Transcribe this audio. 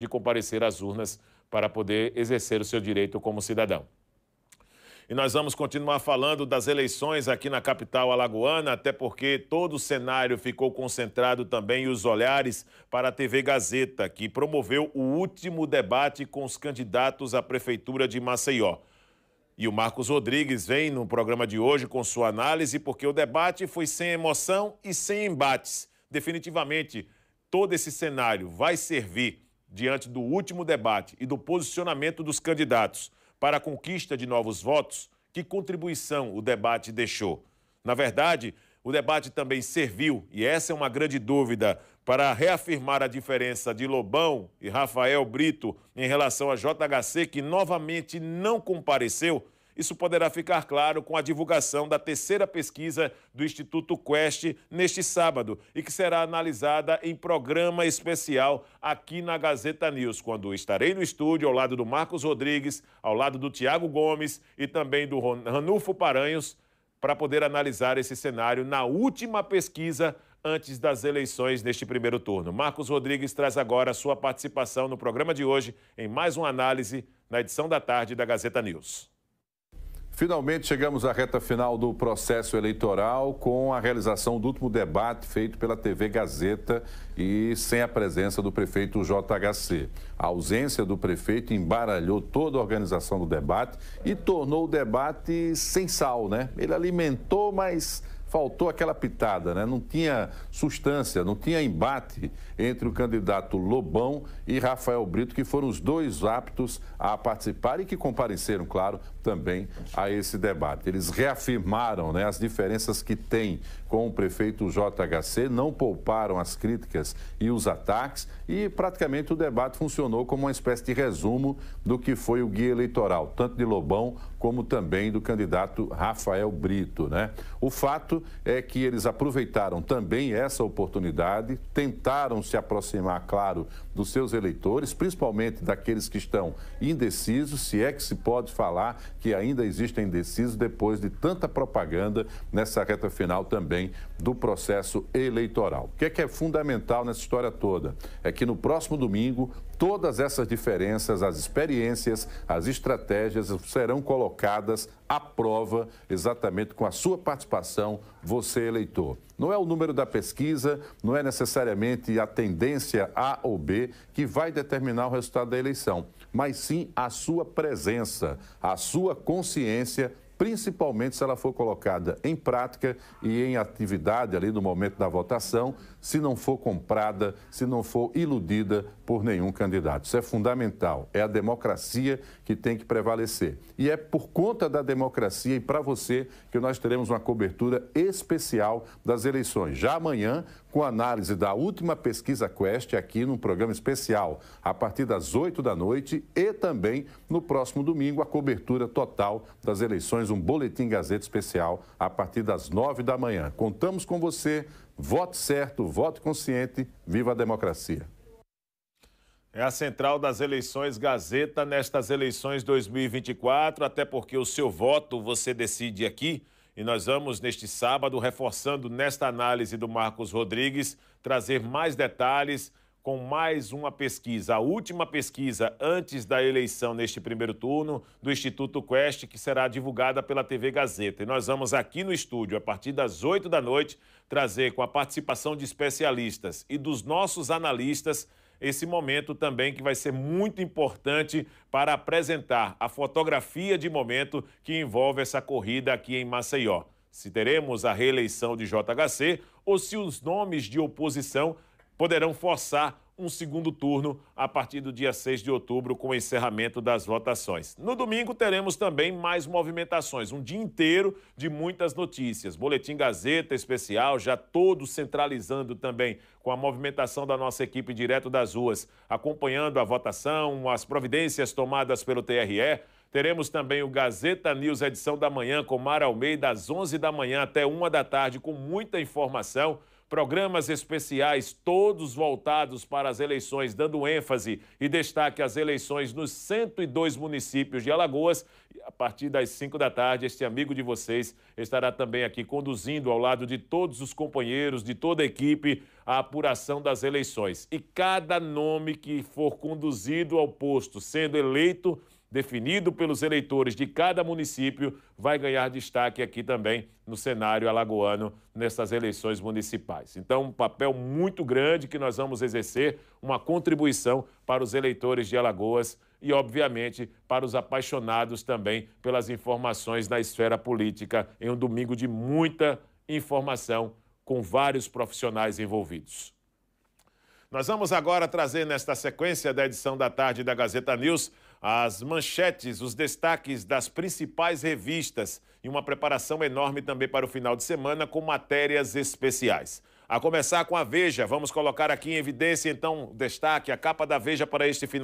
de comparecer às urnas para poder exercer o seu direito como cidadão. E nós vamos continuar falando das eleições aqui na capital alagoana, até porque todo o cenário ficou concentrado também e os olhares para a TV Gazeta, que promoveu o último debate com os candidatos à prefeitura de Maceió. E o Marcos Rodrigues vem no programa de hoje com sua análise, porque o debate foi sem emoção e sem embates. Definitivamente, todo esse cenário vai servir diante do último debate e do posicionamento dos candidatos para a conquista de novos votos, que contribuição o debate deixou? Na verdade, o debate também serviu, e essa é uma grande dúvida, para reafirmar a diferença de Lobão e Rafael Brito em relação a JHC, que novamente não compareceu isso poderá ficar claro com a divulgação da terceira pesquisa do Instituto Quest neste sábado e que será analisada em programa especial aqui na Gazeta News, quando estarei no estúdio ao lado do Marcos Rodrigues, ao lado do Tiago Gomes e também do Ranulfo Paranhos para poder analisar esse cenário na última pesquisa antes das eleições neste primeiro turno. Marcos Rodrigues traz agora sua participação no programa de hoje em mais uma análise na edição da tarde da Gazeta News. Finalmente chegamos à reta final do processo eleitoral com a realização do último debate feito pela TV Gazeta e sem a presença do prefeito JHC. A ausência do prefeito embaralhou toda a organização do debate e tornou o debate sem sal, né? Ele alimentou, mas faltou aquela pitada, né? não tinha substância, não tinha embate entre o candidato Lobão e Rafael Brito, que foram os dois aptos a participar e que compareceram, claro, também a esse debate. Eles reafirmaram né, as diferenças que têm com o prefeito JHC, não pouparam as críticas e os ataques e praticamente o debate funcionou como uma espécie de resumo do que foi o guia eleitoral, tanto de Lobão como também do candidato Rafael Brito. Né? O fato é que eles aproveitaram também essa oportunidade, tentaram se aproximar, claro, dos seus eleitores, principalmente daqueles que estão indecisos, se é que se pode falar que ainda existem indecisos depois de tanta propaganda nessa reta final também do processo eleitoral. O que é, que é fundamental nessa história toda? É que no próximo domingo Todas essas diferenças, as experiências, as estratégias serão colocadas à prova exatamente com a sua participação, você eleitor. Não é o número da pesquisa, não é necessariamente a tendência A ou B que vai determinar o resultado da eleição, mas sim a sua presença, a sua consciência principalmente se ela for colocada em prática e em atividade ali no momento da votação, se não for comprada, se não for iludida por nenhum candidato. Isso é fundamental. É a democracia que tem que prevalecer. E é por conta da democracia e para você que nós teremos uma cobertura especial das eleições. Já amanhã com análise da última pesquisa Quest aqui num programa especial, a partir das 8 da noite e também no próximo domingo a cobertura total das eleições, um boletim Gazeta especial a partir das 9 da manhã. Contamos com você. Vote certo, vote consciente. Viva a democracia. É a central das eleições Gazeta nestas eleições 2024, até porque o seu voto você decide aqui. E nós vamos, neste sábado, reforçando nesta análise do Marcos Rodrigues, trazer mais detalhes com mais uma pesquisa, a última pesquisa antes da eleição neste primeiro turno do Instituto Quest, que será divulgada pela TV Gazeta. E nós vamos aqui no estúdio, a partir das 8 da noite, trazer com a participação de especialistas e dos nossos analistas esse momento também que vai ser muito importante para apresentar a fotografia de momento que envolve essa corrida aqui em Maceió. Se teremos a reeleição de JHC ou se os nomes de oposição poderão forçar um segundo turno a partir do dia 6 de outubro, com o encerramento das votações. No domingo, teremos também mais movimentações, um dia inteiro de muitas notícias. Boletim Gazeta Especial, já todo centralizando também com a movimentação da nossa equipe direto das ruas, acompanhando a votação, as providências tomadas pelo TRE. Teremos também o Gazeta News edição da manhã com Mara Almeida às 11 da manhã até 1 da tarde com muita informação programas especiais, todos voltados para as eleições, dando ênfase e destaque às eleições nos 102 municípios de Alagoas. A partir das 5 da tarde, este amigo de vocês estará também aqui conduzindo ao lado de todos os companheiros, de toda a equipe, a apuração das eleições. E cada nome que for conduzido ao posto, sendo eleito, definido pelos eleitores de cada município, vai ganhar destaque aqui também no cenário alagoano nessas eleições municipais. Então, um papel muito grande que nós vamos exercer, uma contribuição para os eleitores de Alagoas e, obviamente, para os apaixonados também pelas informações na esfera política em um domingo de muita informação com vários profissionais envolvidos. Nós vamos agora trazer nesta sequência da edição da tarde da Gazeta News as manchetes, os destaques das principais revistas e uma preparação enorme também para o final de semana com matérias especiais. A começar com a Veja, vamos colocar aqui em evidência então o destaque, a capa da Veja para este final.